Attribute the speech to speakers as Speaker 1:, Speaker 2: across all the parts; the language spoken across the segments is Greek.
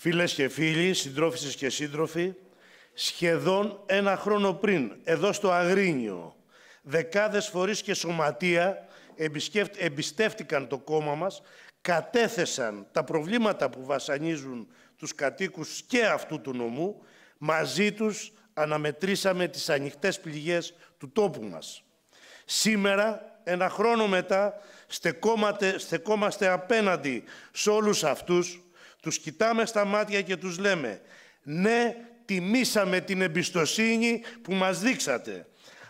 Speaker 1: Φίλες και φίλοι, συντρόφισσες και σύντροφοι, σχεδόν ένα χρόνο πριν, εδώ στο Αγρίνιο, δεκάδες φορείς και σωματεία εμπιστεύτηκαν το κόμμα μας, κατέθεσαν τα προβλήματα που βασανίζουν τους κατοίκους και αυτού του νομού, μαζί τους αναμετρήσαμε τις ανοιχτές πληγές του τόπου μας. Σήμερα, ένα χρόνο μετά, στεκόμαστε απέναντι σε όλους αυτούς τους κοιτάμε στα μάτια και τους λέμε «Ναι, τιμήσαμε την εμπιστοσύνη που μας δείξατε.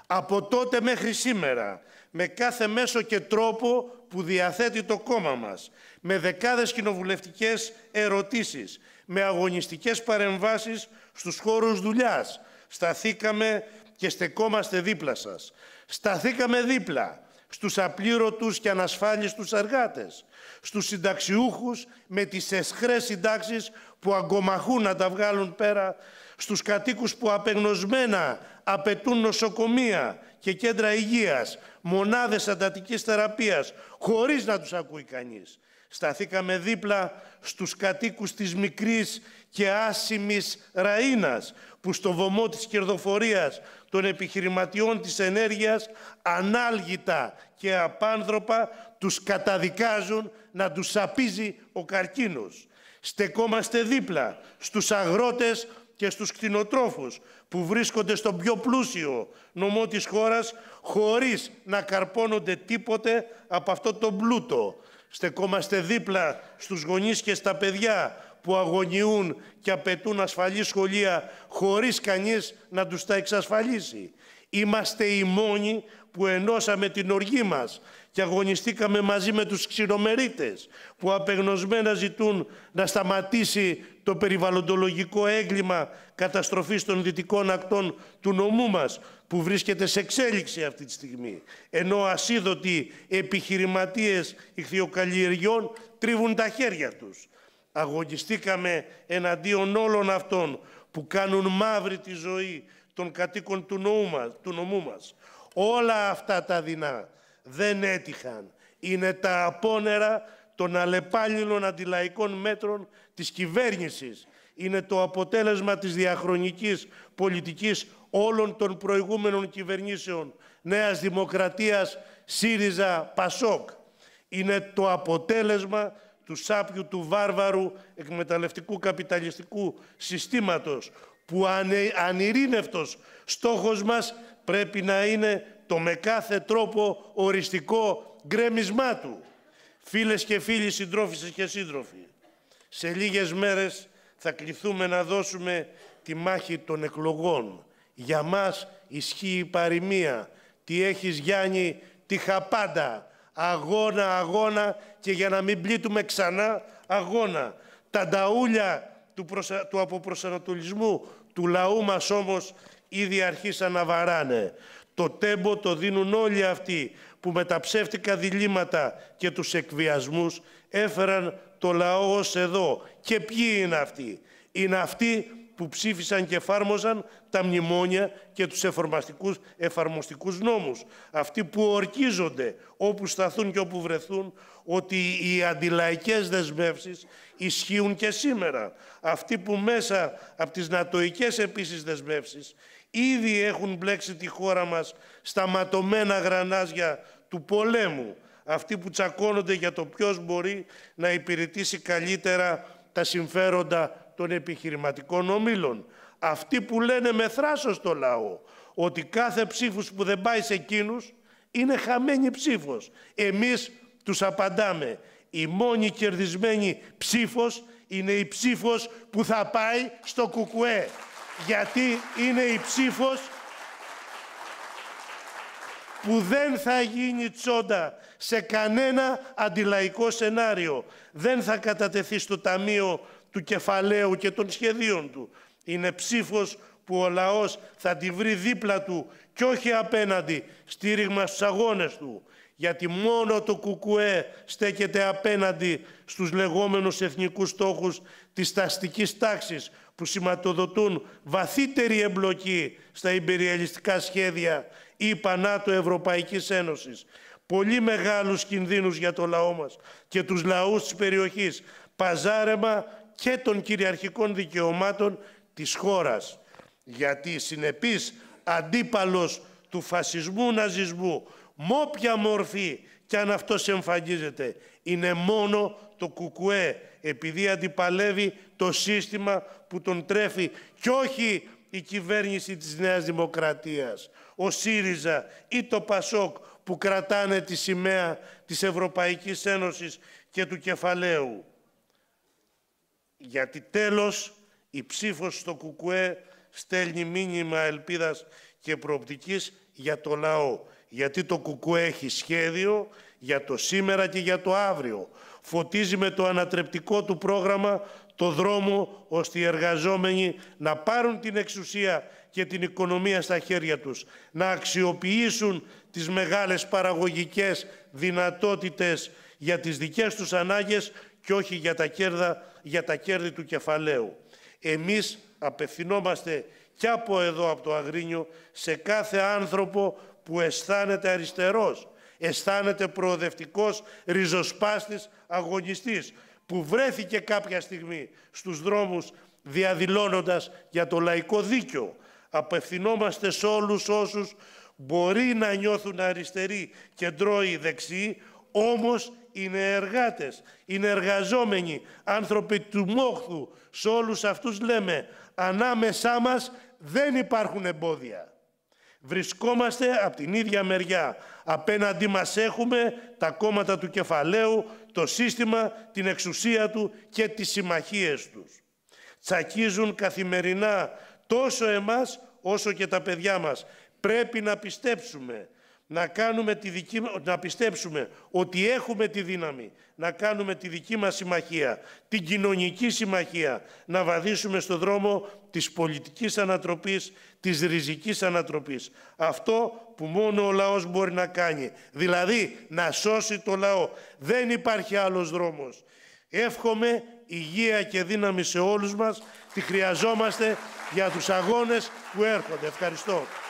Speaker 1: Από τότε μέχρι σήμερα, με κάθε μέσο και τρόπο που διαθέτει το κόμμα μας, με δεκάδες κοινοβουλευτικές ερωτήσεις, με αγωνιστικές παρεμβάσεις στους χώρους δουλειάς, σταθήκαμε και στεκόμαστε δίπλα σας. Σταθήκαμε δίπλα στους απλήρωτους και ανασφάλιστους εργάτες, στους συνταξιούχους με τις εσχρές συντάξεις που αγκομαχούν να τα βγάλουν πέρα, στους κατοίκους που απεγνωσμένα απαιτούν νοσοκομεία και κέντρα υγείας, μονάδες αντατικής θεραπείας, χωρίς να τους ακούει κανείς. Σταθήκαμε δίπλα στους κατοίκους της μικρής και άσημης Ραΐνας, που στο βωμό της κερδοφορίας των επιχειρηματιών της ενέργειας ανάλγητα και απάνθρωπα τους καταδικάζουν να τους σαπίζει ο καρκίνος. Στεκόμαστε δίπλα στους αγρότες και στους κτηνοτρόφους που βρίσκονται στον πιο πλούσιο νομό της χώρας χωρίς να καρπώνονται τίποτε από αυτό το πλούτο. Στεκόμαστε δίπλα στους γονείς και στα παιδιά που αγωνιούν και απαιτούν ασφαλή σχολεία χωρίς κανείς να τους τα εξασφαλίσει. Είμαστε οι μόνοι που ενώσαμε την οργή μας και αγωνιστήκαμε μαζί με τους ξηρομερίτες που απεγνωσμένα ζητούν να σταματήσει το περιβαλλοντολογικό έγκλημα καταστροφής των δυτικών ακτών του νομού μας που βρίσκεται σε εξέλιξη αυτή τη στιγμή. Ενώ ασίδωτοι επιχειρηματίες ηχθειοκαλλιεργιών τρίβουν τα χέρια τους αγωνιστήκαμε εναντίον όλων αυτών που κάνουν μαύρη τη ζωή των κατοίκων του, νομού μας, του νομού μας. Όλα αυτά τα δεινά δεν έτυχαν. Είναι τα απόνερα των αλλεπάλληλων αντιλαϊκών μέτρων της κυβέρνησης. Είναι το αποτέλεσμα της διαχρονικής πολιτικής όλων των προηγούμενων κυβερνήσεων Νέας Δημοκρατίας, ΣΥΡΙΖΑ, ΠΑΣΟΚ. Είναι το αποτέλεσμα του σάπιου, του βάρβαρου, εκμεταλλευτικού καπιταλιστικού συστήματος, που ανε, στόχος μας πρέπει να είναι το με κάθε τρόπο οριστικό γκρέμισμά του. Φίλες και φίλοι, συντρόφισσες και σύντροφοι, σε λίγες μέρες θα κληθούμε να δώσουμε τη μάχη των εκλογών. Για μας ισχύει η παροιμία. Τι έχεις Γιάννη, τι χαπάντα αγώνα, αγώνα και για να μην πλήττουμε ξανά, αγώνα. Τα νταούλια του, του αποπροσανατολισμού του λαού μας όμως ήδη αρχίσαν να βαράνε. Το τέμπο το δίνουν όλοι αυτοί που με τα ψεύτικα διλήμματα και τους εκβιασμούς έφεραν το λαό ως εδώ. Και ποιοι είναι αυτοί. Είναι αυτοί που ψήφισαν και εφάρμοζαν τα μνημόνια και τους εφαρμοστικούς, εφαρμοστικούς νόμους. Αυτοί που ορκίζονται όπου σταθούν και όπου βρεθούν ότι οι αντιλαϊκές δεσμεύσεις ισχύουν και σήμερα. Αυτοί που μέσα από τις νατοικές επίσης δεσμεύσεις ήδη έχουν μπλέξει τη χώρα μας στα ματωμένα γρανάζια του πολέμου. Αυτοί που τσακώνονται για το ποιος μπορεί να υπηρετήσει καλύτερα τα συμφέροντα των επιχειρηματικών ομίλων. Αυτοί που λένε με θράσος στο λαό ότι κάθε ψήφος που δεν πάει σε εκείνους είναι χαμένη ψήφος. Εμείς τους απαντάμε. Η μόνη κερδισμένη ψήφος είναι η ψήφος που θα πάει στο κουκουέ. Γιατί είναι η ψήφος που δεν θα γίνει τσόντα σε κανένα αντιλαϊκό σενάριο. Δεν θα κατατεθεί στο Ταμείο του κεφαλαίου και των σχεδίων του. Είναι ψήφος που ο λαός θα τη βρει δίπλα του και όχι απέναντι στήριγμα στους αγώνες του. Γιατί μόνο το κουκουέ στέκεται απέναντι στους λεγόμενους εθνικούς στόχους της ταστικής τάξης που σηματοδοτούν βαθύτερη εμπλοκή στα υπεριαλιστικά σχέδια ή πανάτο Ευρωπαϊκής Ένωσης. Πολύ μεγάλους κινδύνους για το λαό μας και τους λαούς της περιοχής. Παζάρεμα και των κυριαρχικών δικαιωμάτων της χώρας. Γιατί συνεπής αντίπαλος του φασισμού ναζισμού με όποια μορφή και αν αυτός εμφανίζεται είναι μόνο το κουκουέ επειδή αντιπαλεύει το σύστημα που τον τρέφει και όχι η κυβέρνηση της Νέας Δημοκρατίας, ο ΣΥΡΙΖΑ ή το ΠΑΣΟΚ που κρατάνε τη σημαία της Ευρωπαϊκής Ένωσης και του κεφαλαίου γιατί τέλος η ψήφος στο ΚΚΕ στέλνει μήνυμα ελπίδας και προοπτικής για το λαό. Γιατί το ΚΚΕ έχει σχέδιο για το σήμερα και για το αύριο. Φωτίζει με το ανατρεπτικό του πρόγραμμα το δρόμο ώστε οι εργαζόμενοι να πάρουν την εξουσία και την οικονομία στα χέρια τους, να αξιοποιήσουν τις μεγάλες παραγωγικές δυνατότητες για τις δικές τους ανάγκες και όχι για τα κέρδα για τα κέρδη του κεφαλαίου. Εμείς απευθυνόμαστε και από εδώ, από το Αγρίνιο, σε κάθε άνθρωπο που αισθάνεται αριστερός, αισθάνεται προοδευτικός, ριζοσπάστης, αγωνιστής, που βρέθηκε κάποια στιγμή στους δρόμους διαδηλώνοντας για το λαϊκό δίκιο. Απευθυνόμαστε σε όλους όσους μπορεί να νιώθουν αριστεροί και ντρώοι δεξιοί, όμως είναι εργάτες, είναι εργαζόμενοι, άνθρωποι του μόχθου. Σε όλους αυτούς λέμε, ανάμεσά μας δεν υπάρχουν εμπόδια. Βρισκόμαστε από την ίδια μεριά. Απέναντί μας έχουμε τα κόμματα του κεφαλαίου, το σύστημα, την εξουσία του και τις συμμαχίες τους. Τσακίζουν καθημερινά τόσο εμάς όσο και τα παιδιά μας. Πρέπει να πιστέψουμε να, κάνουμε τη δική, να πιστέψουμε ότι έχουμε τη δύναμη να κάνουμε τη δική μας συμμαχία, την κοινωνική συμμαχία, να βαδίσουμε στο δρόμο της πολιτικής ανατροπής, της ριζικής ανατροπής. Αυτό που μόνο ο λαός μπορεί να κάνει, δηλαδή να σώσει το λαό. Δεν υπάρχει άλλος δρόμος. Εύχομαι υγεία και δύναμη σε όλους μας. Τη χρειαζόμαστε για τους αγώνες που έρχονται. Ευχαριστώ.